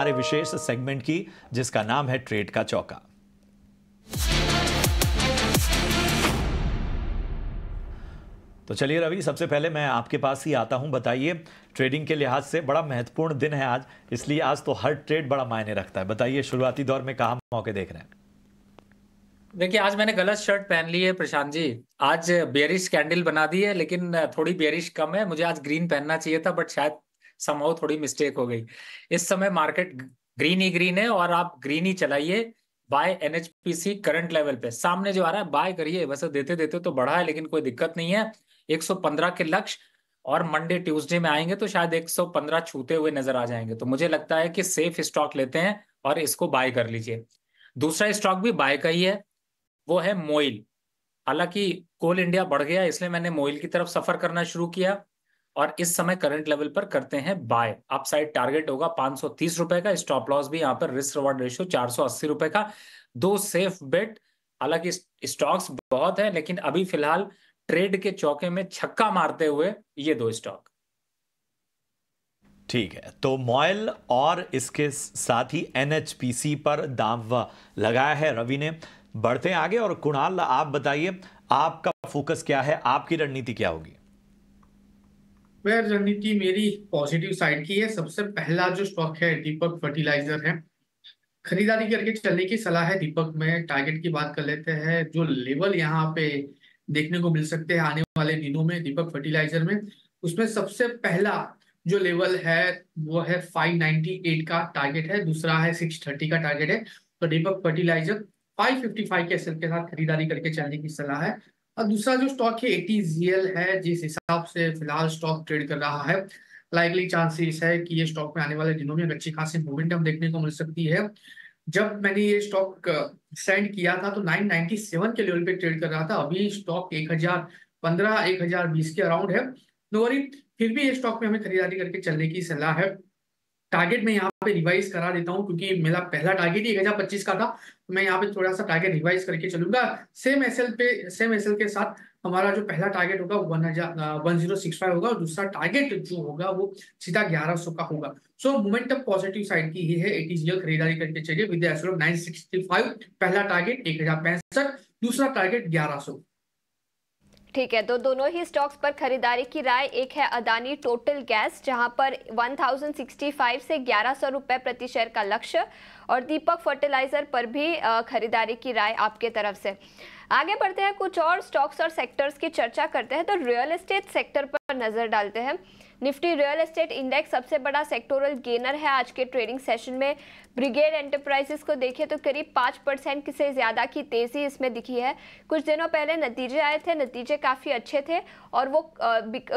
हमारे विशेष सेगमेंट की जिसका नाम है ट्रेड का चौका तो चलिए रवि सबसे पहले मैं आपके पास ही आता हूं बताइए ट्रेडिंग के लिहाज से बड़ा महत्वपूर्ण दिन है आज इसलिए आज तो हर ट्रेड बड़ा मायने रखता है बताइए शुरुआती दौर में कहा मौके देख रहे हैं देखिए आज मैंने गलत शर्ट पहन ली है प्रशांत जी आज बेरिश कैंडल बना दी है लेकिन थोड़ी बेरिश कम है मुझे आज ग्रीन पहनना चाहिए था बट शायद समाओ थोड़ी मिस्टेक हो गई इस समय मार्केट ग्रीन ही ग्रीन है और आप ग्रीन ही चलाइए बाय एनएचपीसी करंट लेवल पे सामने जो आ रहा है बाय करिए वैसे तो देते देते तो बढ़ा है लेकिन कोई दिक्कत नहीं है 115 के लक्ष्य और मंडे ट्यूसडे में आएंगे तो शायद 115 छूते हुए नजर आ जाएंगे तो मुझे लगता है कि सेफ स्टॉक लेते हैं और इसको बाय कर लीजिए दूसरा स्टॉक भी बाय का ही है वो है मोइल हालांकि कोल इंडिया बढ़ गया इसलिए मैंने मोइल की तरफ सफर करना शुरू किया और इस समय करंट लेवल पर करते हैं बाय अपसाइड टारगेट होगा पांच सौ तीस रुपए का स्टॉप लॉस भी यहां पर रिस्क रिवॉर्ड रेशियो चार सौ अस्सी रुपए का दो सेफ बेट हालांकि स्टॉक्स बहुत है लेकिन अभी फिलहाल ट्रेड के चौके में छक्का मारते हुए ये दो स्टॉक ठीक है तो मॉयल और इसके साथ ही एनएचपीसी पर दाम लगाया है रवि ने बढ़ते आगे और कुणाल आप बताइए आपका फोकस क्या है आपकी रणनीति क्या होगी सॉफ्टवेयर रणनीति मेरी पॉजिटिव साइड की है सबसे पहला जो स्टॉक है दीपक फर्टिलाइजर है खरीदारी करके चलने की सलाह है दीपक में टारगेट की बात कर लेते हैं जो लेवल यहाँ पे देखने को मिल सकते हैं आने वाले दिनों में दीपक फर्टिलाइजर में उसमें सबसे पहला जो लेवल है वो है फाइव एट का टारगेट है दूसरा है सिक्स थर्टी का टारगेट है तो दीपक फर्टिलाइजर फाइव के एसएल के साथ खरीदारी करके चलने की सलाह है और दूसरा जो स्टॉक है एटीजीएल है जिस हिसाब से फिलहाल स्टॉक ट्रेड कर रहा है लाइकली चांसेस है कि ये स्टॉक में आने वाले दिनों में अच्छी खासी मोमेंटम देखने को मिल सकती है जब मैंने ये स्टॉक सेंड किया था तो 997 के लेवल पे ट्रेड कर रहा था अभी स्टॉक 1015 1020 के अराउंड है नो वरी फिर भी ये स्टॉक में हमें खरीदारी करके चलने की सलाह है टारगेट मैं यहाँ पे रिवाइज करा देता हूँ क्योंकि मेरा पहला टारगेट एक हजार पच्चीस का था तो मैं यहाँ पे थोड़ा सा टारगेट रिवाइज करके चलूंगा सेम एसएल पे सेम एसएल के साथ हमारा जो पहला टारगेट होगा वन हजार वन जीरो सिक्स फाइव होगा और दूसरा टारगेट जो होगा वो सीधा ग्यारह सौ का होगा सो मोमेंटम पॉजिटिव साइड की ही है एटीजीएल खरीदारी करके चलिए विद्यालय नाइन सिक्सटी फाइव पहला टारगेट एक हजार पैंसठ दूसरा टारगेट ग्यारह सौ ठीक है तो दोनों ही स्टॉक्स पर खरीदारी की राय एक है अदानी टोटल गैस जहां पर 1065 से ग्यारह सौ रुपए प्रति शेयर का लक्ष्य और दीपक फर्टिलाइजर पर भी खरीदारी की राय आपके तरफ से आगे बढ़ते हैं कुछ और स्टॉक्स और सेक्टर्स की चर्चा करते हैं तो रियल एस्टेट सेक्टर पर नज़र डालते हैं निफ्टी रियल एस्टेट इंडेक्स सबसे बड़ा सेक्टोरल गेनर है आज के ट्रेडिंग सेशन में ब्रिगेड एंटरप्राइजेस को देखिए तो करीब पाँच परसेंट से ज़्यादा की तेज़ी इसमें दिखी है कुछ दिनों पहले नतीजे आए थे नतीजे काफ़ी अच्छे थे और वो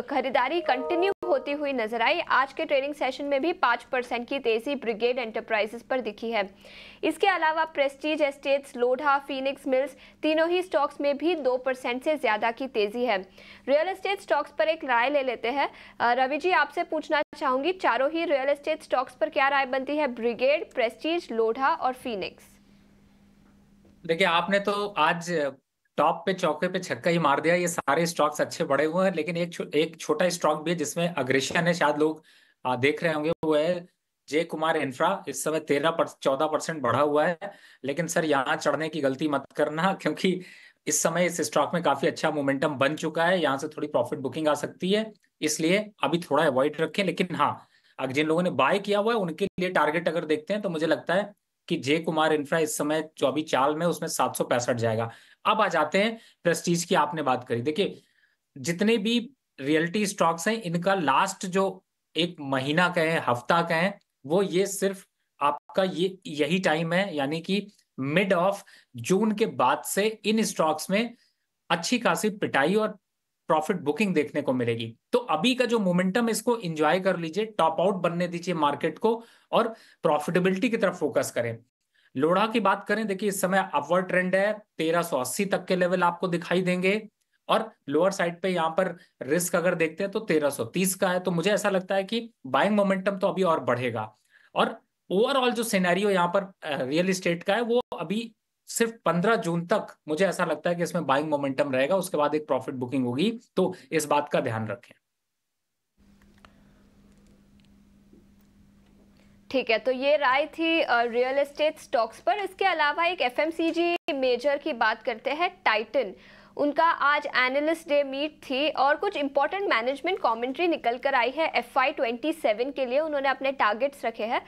खरीदारी कंटिन्यू होती हुई नजर आई आज के ट्रेडिंग सेशन में भी पाँच परसेंट की तेजी ब्रिगेड एंटरप्राइजेस पर दिखी है इसके अलावा Prestige Estates Lodha Phoenix Mills तीनों ही स्टॉक्स में भी दो परसेंट से ज़्यादा की तेजी है रियल एस्टेट स्टॉक्स पर एक राय ले लेते हैं रवि जी आपसे पूछना चाहूंगी चारों ही रियल एस्टेट स्टॉक्स पर क्या राय बनती है ब्रिगेड प्रेस्टीज लोढ़ा और फीनिक्स देखिए आपने तो आज टॉप पे चौके पे छक्का ही मार दिया ये सारे स्टॉक्स अच्छे बढ़े हुए हैं लेकिन एक छो, एक छोटा स्टॉक भी है जिसमें अग्रेशन है शायद लोग आ, देख रहे होंगे वो है जय कुमार इंफ्रा इस समय तेरह चौदह परसेंट बढ़ा हुआ है लेकिन सर यहाँ चढ़ने की गलती मत करना क्योंकि इस समय इस स्टॉक में काफी अच्छा मोमेंटम बन चुका है यहाँ से थोड़ी प्रॉफिट बुकिंग आ सकती है इसलिए अभी थोड़ा अवॉइड रखें लेकिन हाँ अगर जिन लोगों ने बाय किया हुआ है उनके लिए टारगेट अगर देखते हैं तो मुझे लगता है कि जे कुमार इंफ्रा इस समय जो अभी चाल में उसमें सात जाएगा अब आ जाते हैं प्रेस्टीज की आपने बात करी देखिए जितने भी रियलिटी स्टॉक्स हैं इनका लास्ट जो एक महीना का है हफ्ता का है वो ये सिर्फ आपका ये यही टाइम है यानी कि मिड ऑफ जून के बाद से इन स्टॉक्स में अच्छी खासी पिटाई और प्रॉफिट बुकिंग देखने को मिलेगी तो अभी का जो मोमेंटम इसको एंजॉय कर लीजिए टॉप आउट बनने दीजिए मार्केट को और प्रॉफिटेबिलिटी की तरफ फोकस करें लोढ़ा की बात करें देखिए इस समय अपवर्ड ट्रेंड है तेरह तक के लेवल आपको दिखाई देंगे और लोअर साइड पे यहां पर रिस्क अगर देखते हैं तो 1330 का है तो मुझे ऐसा लगता है कि बाइंग मोमेंटम तो अभी और बढ़ेगा और ओवरऑल जो सिनेरियो यहां पर रियल इस्टेट का है वो अभी सिर्फ 15 जून तक मुझे ऐसा लगता है कि इसमें बाइंग मोमेंटम रहेगा उसके बाद एक प्रॉफिट बुकिंग होगी तो इस बात का ध्यान रखें ठीक है तो ये राय थी रियल एस्टेट स्टॉक्स पर इसके अलावा एक एफएमसीजी मेजर की बात करते हैं टाइटन उनका आज एनालिस्ट डे मीट थी और कुछ इंपॉर्टेंट मैनेजमेंट कमेंट्री निकल कर आई है एफ आई ट्वेंटी सेवन के लिए उन्होंने अपने टारगेट्स रखे हैं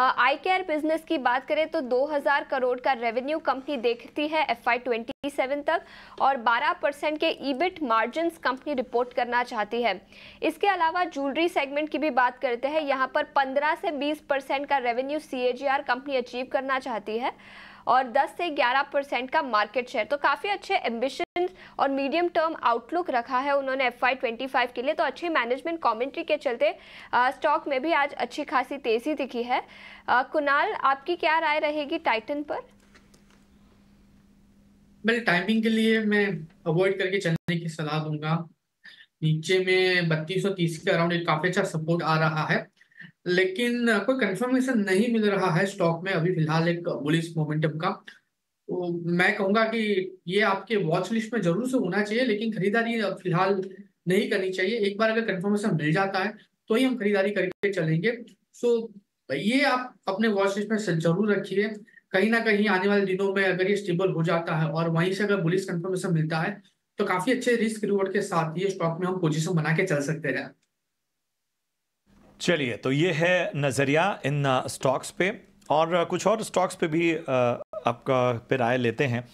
आई केयर बिजनेस की बात करें तो 2000 करोड़ का रेवेन्यू कंपनी देखती है एफ आई ट्वेंटी सेवन तक और 12 परसेंट के ईबिट मार्जिन कंपनी रिपोर्ट करना चाहती है इसके अलावा ज्वेलरी सेगमेंट की भी बात करते हैं यहाँ पर पंद्रह से बीस परसेंट का रेवेन्यू सी कंपनी अचीव करना चाहती है और 10 से 11 परसेंट का मार्केट शेयर तो काफ़ी अच्छे एम्बिशन और मीडियम टर्म आउटलुक रखा है उन्होंने एफ आई के लिए तो अच्छे मैनेजमेंट कॉमेंट्री के चलते स्टॉक में भी आज अच्छी खासी तेज़ी दिखी है कुणाल आपकी क्या राय रहेगी टाइटन पर मैं टाइमिंग के लिए मैं अवॉइड करके चलने की सलाह दूंगा नीचे में बत्तीस सौ तीस के अराउंड एक काफी अच्छा सपोर्ट आ रहा है लेकिन कोई कंफर्मेशन नहीं मिल रहा है स्टॉक में अभी फिलहाल एक बुलिस मोमेंटम का तो मैं कहूंगा कि ये आपके वॉच लिस्ट में जरूर से होना चाहिए लेकिन खरीदारी फिलहाल नहीं करनी चाहिए एक बार अगर कंफर्मेशन मिल जाता है तो ही हम खरीदारी करके चलेंगे सो ये आप अपने वॉच लिस्ट में जरूर रखिए कहीं ना कहीं आने वाले दिनों में अगर ये स्टेबल हो जाता है और वहीं से अगर बुलिस कंफर्मेशन मिलता है तो काफी अच्छे रिस्क रिवॉर्ड के साथ ये स्टॉक में हम पोजिशन बना के चल सकते हैं चलिए तो ये है नज़रिया इन स्टॉक्स पे और कुछ और स्टॉक्स पे भी आपका पे राय लेते हैं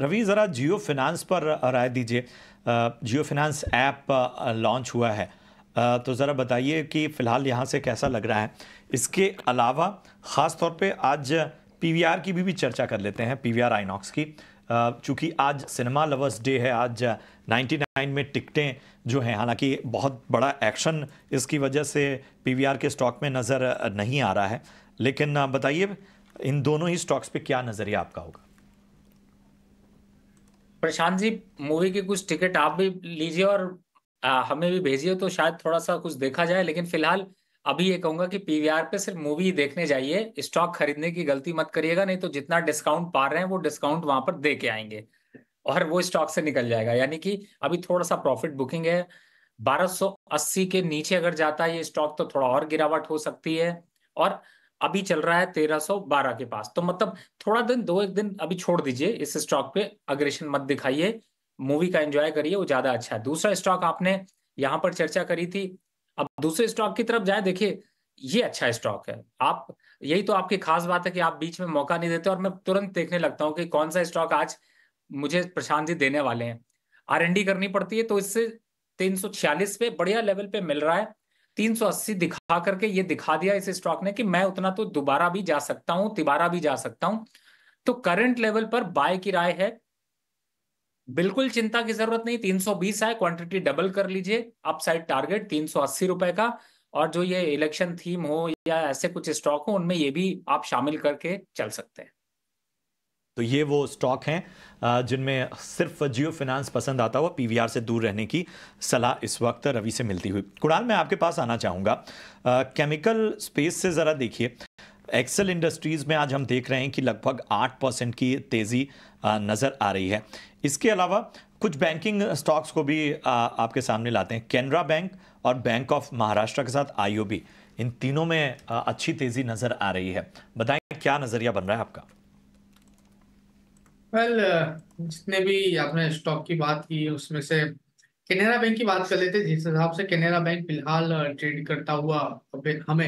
रवि ज़रा जियो फिनांस पर राय दीजिए जियो फिनांस ऐप लॉन्च हुआ है तो ज़रा बताइए कि फ़िलहाल यहाँ से कैसा लग रहा है इसके अलावा ख़ास तौर पे आज पीवीआर की भी, भी चर्चा कर लेते हैं पीवीआर आइनॉक्स की चूँकि आज सिनेमा लवर्स डे है आज 99 में टिकटें जो हैं हालांकि बहुत बड़ा एक्शन इसकी वजह से पीवीआर के स्टॉक में नज़र नहीं आ रहा है लेकिन बताइए इन दोनों ही स्टॉक्स पे क्या नजरिया आपका होगा प्रशांत जी मूवी की कुछ टिकट आप भी लीजिए और आ, हमें भी भेजिए तो शायद थोड़ा सा कुछ देखा जाए लेकिन फिलहाल अभी ये कहूंगा कि पीवीआर पे सिर्फ मूवी देखने जाइए स्टॉक खरीदने की गलती मत करिएगा नहीं तो जितना डिस्काउंट पा रहे हैं वो डिस्काउंट वहां पर दे के आएंगे और वो स्टॉक से निकल जाएगा यानी कि अभी थोड़ा सा प्रॉफिट बुकिंग है 1280 के नीचे अगर जाता है ये स्टॉक तो थोड़ा और गिरावट हो सकती है और अभी चल रहा है तेरह सौ बारह के पास तो मतलब थोड़ा दिन दो एक दिन अभी छोड़ दीजिए इस स्टॉक पे अग्रेशन मत दिखाइए मूवी का एंजॉय करिए वो ज्यादा अच्छा है दूसरा स्टॉक आपने यहाँ पर चर्चा करी थी अब दूसरे स्टॉक की तरफ जाए देखिए ये अच्छा स्टॉक है आप यही तो आपकी खास बात है कि आप बीच में मौका नहीं देते और मैं तुरंत देखने लगता हूँ कि कौन सा स्टॉक आज मुझे प्रशांत जी देने वाले हैं आर करनी पड़ती है तो इससे तीन पे बढ़िया लेवल पे मिल रहा है 380 दिखा करके ये दिखा दिया इस स्टॉक ने कि मैं उतना तो दोबारा भी जा सकता हूं तिबारा भी जा सकता हूं तो करंट लेवल पर बाय की राय है बिल्कुल चिंता की जरूरत नहीं 320 आए क्वांटिटी डबल कर लीजिए अपसाइड टारगेट तीन रुपए का और जो ये इलेक्शन थीम हो या ऐसे कुछ स्टॉक हो उनमें ये भी आप शामिल करके चल सकते हैं तो ये वो स्टॉक हैं जिनमें सिर्फ जियो फिनांस पसंद आता हुआ पीवीआर से दूर रहने की सलाह इस वक्त रवि से मिलती हुई कुणाल मैं आपके पास आना चाहूँगा केमिकल स्पेस से ज़रा देखिए एक्सेल इंडस्ट्रीज़ में आज हम देख रहे हैं कि लगभग आठ परसेंट की तेज़ी नज़र आ रही है इसके अलावा कुछ बैंकिंग स्टॉक्स को भी आपके सामने लाते हैं कैनरा बैंक और बैंक ऑफ महाराष्ट्र के साथ आई इन तीनों में अच्छी तेज़ी नज़र आ रही है बताएं क्या नज़रिया बन रहा है आपका वेल जितने भी आपने स्टॉक की बात की उसमें से केनरा बैंक की बात कर लेते हैं जिस हिसाब से केनरा बैंक फिलहाल ट्रेड करता हुआ हमें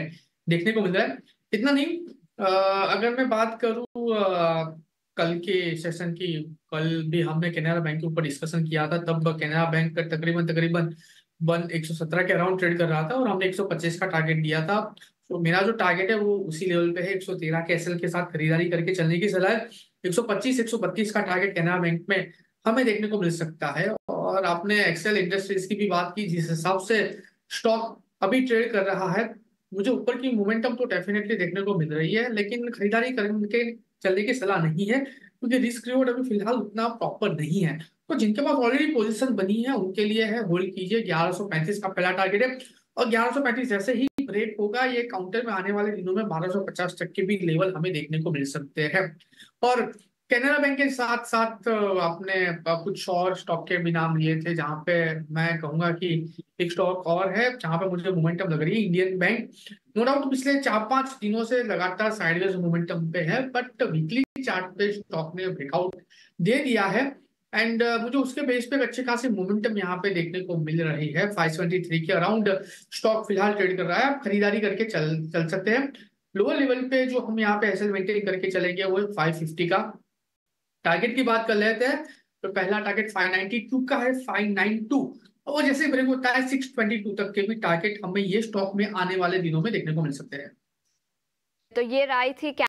देखने को मिल रहा है इतना नहीं अगर मैं बात करूं कल के सेशन की कल भी हमने केनरा बैंक के ऊपर डिस्कशन किया था तब केनरा बैंक का तकरीबन तकरीबन वन एक सौ सत्रह के अराउंड ट्रेड कर रहा था और हमने एक सौ पच्चीस का टारगेट दिया था तो मेरा जो टारगेट है वो उसी लेवल पे है 113 के एसएल के साथ खरीदारी करके चलने की सलाह है 125 132 का टारगेट कैनरा बैंक में हमें देखने को मिल सकता है और आपने एक्सेल इंडस्ट्रीज की भी बात की जिस हिसाब से स्टॉक अभी ट्रेड कर रहा है मुझे ऊपर की मोमेंटम तो डेफिनेटली देखने को मिल रही है लेकिन खरीदारी करके चलने की सलाह नहीं है क्योंकि रिस्क रिवॉर्ड अभी फिलहाल उतना प्रॉपर नहीं है तो जिनके पास ऑलरेडी पोजिशन बनी है उनके लिए है होल्ड कीजिए ग्यारह का पहला टारगेट है और ग्यारह जैसे ही ब्रेक होगा ये काउंटर में आने वाले दिनों में बारह तक के भी लेवल हमें देखने को मिल सकते हैं और कैनरा बैंक के साथ साथ आपने कुछ और स्टॉक के भी नाम लिए थे जहां पे मैं कहूंगा कि एक स्टॉक और है जहां पे मुझे मोमेंटम लग रही है इंडियन बैंक नो डाउट पिछले चार पांच दिनों से लगातार साइडवेज मोमेंटम पे है बट वीकली चार्ट पे स्टॉक ने ब्रेकआउट दे दिया है एंड uh, मुझे उसके बेस पे अच्छे खासे मोमेंटम यहाँ पे देखने को मिल रही है 573 के अराउंड स्टॉक फिलहाल ट्रेड कर रहा है आप खरीदारी करके चल चल सकते हैं लोअर लेवल पे जो हम यहाँ पे एसेल मेंटेन करके चलेंगे वो 550 का टारगेट की बात कर लेते हैं तो पहला टारगेट 592 का है 592 और जैसे मेरे को होता है 622 तक के भी टारगेट हमें ये स्टॉक में आने वाले दिनों में देखने को मिल सकते हैं तो ये राय थी क्या